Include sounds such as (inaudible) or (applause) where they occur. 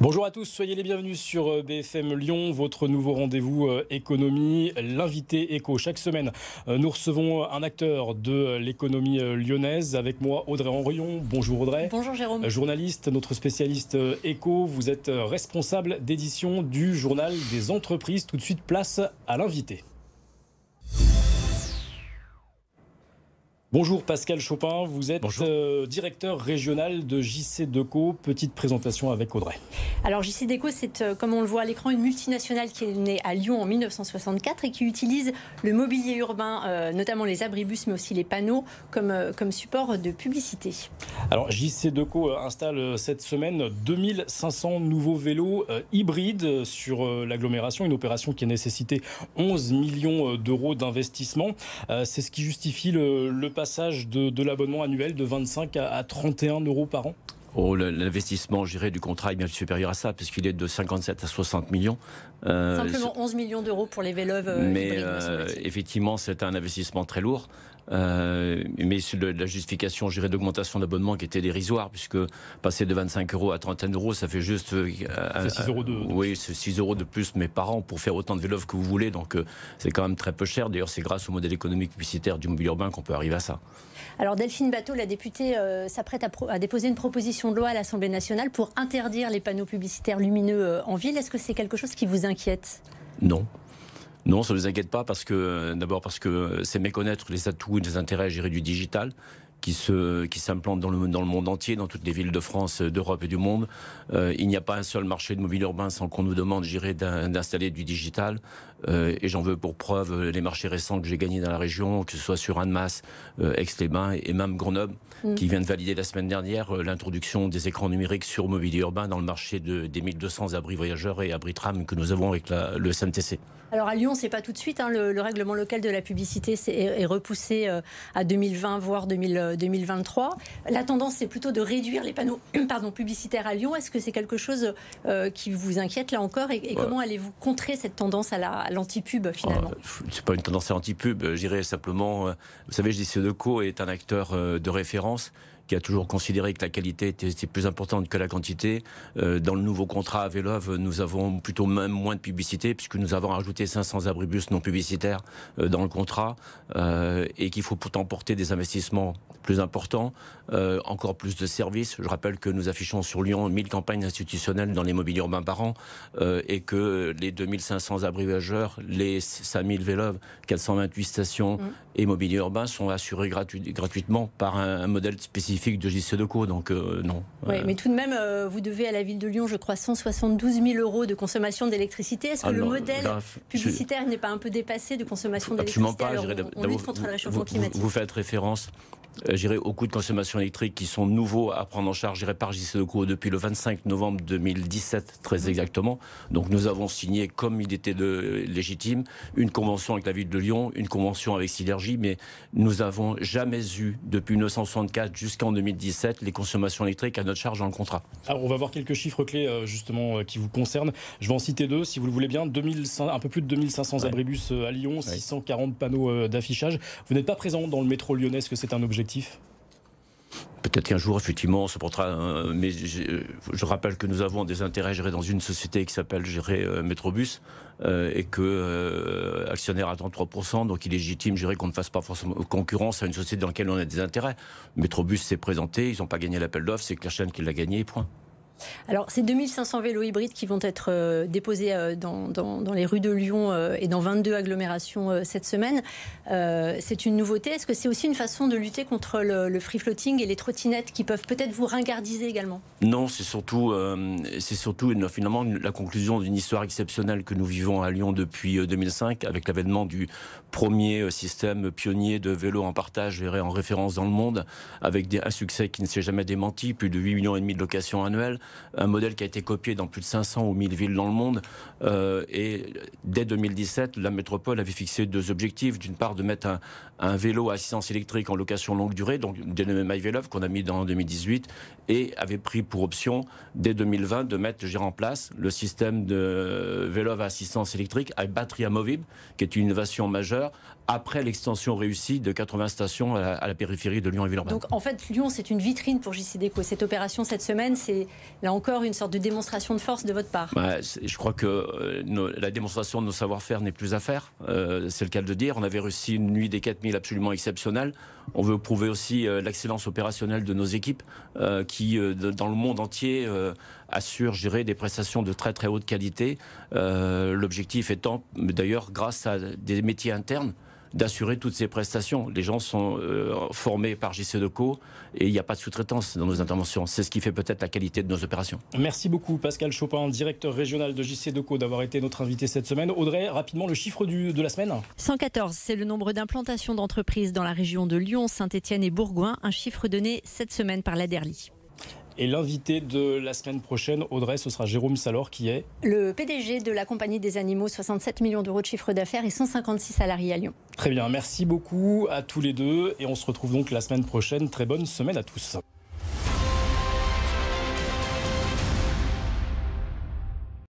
Bonjour à tous, soyez les bienvenus sur euh, BFM Lyon, votre nouveau rendez-vous euh, économie, l'invité éco. Chaque semaine, euh, nous recevons un acteur de l'économie lyonnaise. Avec moi, Audrey Henrion. Bonjour Audrey. Bonjour Jérôme. Journaliste, notre spécialiste éco. Vous êtes responsable d'édition du journal des entreprises. Tout de suite, place à l'invité. Bonjour Pascal Chopin, vous êtes euh, directeur régional de JC Deco. Petite présentation avec Audrey. Alors JC Deco, c'est euh, comme on le voit à l'écran une multinationale qui est née à Lyon en 1964 et qui utilise le mobilier urbain, euh, notamment les abribus mais aussi les panneaux, comme, comme support de publicité. Alors JC Deco installe cette semaine 2500 nouveaux vélos hybrides sur l'agglomération, une opération qui a nécessité 11 millions d'euros d'investissement. C'est ce qui justifie le passage de, l'abonnement annuel de 25 à, 31 euros par an Oh, l'investissement, géré du contrat est bien supérieur à ça, puisqu'il est de 57 à 60 millions. Euh, Simplement 11 millions d'euros pour les véloves. Euh, Mais euh, effectivement, c'est un investissement très lourd. Euh, mais la justification, dirais d'augmentation d'abonnement qui était dérisoire, puisque passer de 25 euros à trentaine euros, ça fait juste. 6 euh, euh, euros de. plus oui, c'est 6 euros de plus mes parents pour faire autant de vélo que vous voulez. Donc c'est quand même très peu cher. D'ailleurs, c'est grâce au modèle économique publicitaire du mobile urbain qu'on peut arriver à ça. Alors Delphine Bateau, la députée, s'apprête à, déposer une proposition de loi à l'Assemblée nationale pour interdire les panneaux publicitaires lumineux en ville. Est-ce que c'est quelque chose qui vous inquiète Non. Non, ça ne nous inquiète pas parce que d'abord parce que c'est méconnaître les atouts et les intérêts, gérer du digital qui se qui s'implante dans le dans le monde entier, dans toutes les villes de France, d'Europe et du monde. Euh, il n'y a pas un seul marché de mobile urbain sans qu'on nous demande, j'irai d'installer du digital. Euh, et j'en veux pour preuve euh, les marchés récents que j'ai gagnés dans la région, que ce soit sur Annemasse, Aix-les-Bains et même Grenoble, mm. qui vient de valider la semaine dernière l'introduction des écrans numériques sur mobile urbain dans le marché de, des 1200 abris voyageurs et abris tram que nous avons avec le SMTC. Alors à Lyon, c'est pas tout de suite. Hein, le, règlement local de la publicité est, est, repoussé à 2020, voire 2020. 2023. Euh, la tendance, c'est plutôt de réduire les panneaux (clears throat) pardon, publicitaires à Lyon. Est-ce que c'est quelque chose euh, qui vous inquiète là encore Et, comment allez-vous contrer cette tendance à l'anti-pub finalement Ce ah, C'est pas une tendance à l'anti-pub. Euh, Je simplement, vous savez, Deco est un acteur de référence qui a toujours considéré que la qualité était, plus importante que la quantité. Euh, dans le nouveau contrat à Vélove, nous avons plutôt même moins de publicité, puisque nous avons ajouté 500 abribus non publicitaires euh, dans le contrat, euh, et qu'il faut pourtant porter des investissements plus importants, encore plus de services. Je rappelle que nous affichons sur Lyon 1000 campagnes institutionnelles dans l'immobilier urbain par an, et que les 2500 abrivageurs, les 5000 Vélove, 428 stations mmh. et urbain sont assurés gratuitement par un modèle spécifique de de donc euh, non. Oui, euh. mais tout de même, euh, vous devez à la ville de Lyon, je crois, 172 000 euros de consommation d'électricité. Est-ce que ah le modèle publicitaire n'est pas un peu dépassé de consommation d'électricité lutte contre le réchauffement climatique. vous faites référence euh, j'irai aux coûts de consommation électrique qui sont nouveaux à prendre en charge, j'irai par JCDecaux depuis le 25 novembre 2017, très mhm. exactement. Donc nous avons signé, comme il était de, légitime, une convention avec la ville de Lyon, une convention avec Synergie, mais nous n'avons jamais eu, depuis 1964 jusqu'en 2017, les consommations électriques à notre charge dans le contrat. Alors on va voir quelques chiffres clés, euh, justement, euh, qui vous concernent. Je vais en citer deux, si vous le voulez bien. un peu plus de 2500 abribus à Lyon, 640 panneaux d'affichage. Vous n'êtes pas présent dans le métro lyonnais, est-ce que c'est un objectif Peut-être qu'un jour, effectivement, on se portera. Euh, mais euh, je... rappelle que nous avons des intérêts gérés dans une société qui s'appelle gérer euh, Métrobus, et que actionnaire attend 3%. Donc il est légitime, gérer qu'on ne fasse pas forcément concurrence à une société dans laquelle on a des intérêts. Métrobus s'est présenté, ils n'ont pas gagné l'appel d'offres, c'est Clairchen qui l'a gagné, point. Alors, ces 2500 vélos hybrides qui vont être euh, déposés euh, dans, les rues de Lyon euh, et dans 22 agglomérations cette semaine. c'est une nouveauté. Est-ce que c'est aussi une façon de lutter contre le, free floating et les trottinettes qui peuvent peut-être vous ringardiser également Non, c'est surtout, surtout finalement la conclusion d'une histoire exceptionnelle que nous vivons à Lyon depuis 2005 avec l'avènement du premier système pionnier de vélos en partage et en référence dans le monde avec des, un succès qui ne s'est jamais démenti, plus de 8 millions et demi de locations annuelles un modèle qui a été copié dans plus de 500 ou 1000 villes dans le monde. Euh, et dès 2017, la métropole avait fixé deux objectifs. D'une part, de mettre un, vélo à assistance électrique en location longue durée, donc dénommé MyVeloV qu'on a mis dans 2018, et avait pris pour option, dès 2020, de mettre gérer en place le système de vélo à assistance électrique à batterie amovible, qui est une innovation majeure, après l'extension réussie de 80 stations à la, périphérie de Lyon et Villeurbanne. Donc en fait, Lyon, c'est une vitrine pour JCDECO. Cette opération cette semaine, c'est là encore une sorte de démonstration de force de votre part bah, Je crois que euh, la démonstration de nos savoir-faire n'est plus à faire. Euh, c'est le cas de le dire. On avait réussi une nuit des 4000 absolument exceptionnelle. On veut prouver aussi euh, l'excellence opérationnelle de nos équipes qui, dans le monde entier, assurent gérer des prestations de très très haute qualité. L'objectif étant, d'ailleurs, grâce à des métiers internes, d'assurer toutes ces prestations. Les gens sont euh, formés par JC Deco et il n'y a pas de sous-traitance dans nos interventions. C'est ce qui fait peut-être la qualité de nos opérations. Merci beaucoup Pascal Chopin, directeur régional de JC Deco, d'avoir été notre invité cette semaine. Audrey, rapidement le chiffre de la semaine 114, c'est le nombre d'implantations d'entreprises dans la région de Lyon, Saint-Étienne et Bourgoin, un chiffre donné cette semaine par la et l'invité de la semaine prochaine, Audrey, ce sera Jérôme Salor qui est Le PDG de la Compagnie des Animaux, 67 millions d'euros de chiffre d'affaires et 156 salariés à Lyon. Très bien, merci beaucoup à tous les deux et on se retrouve donc la semaine prochaine. Très bonne semaine à tous.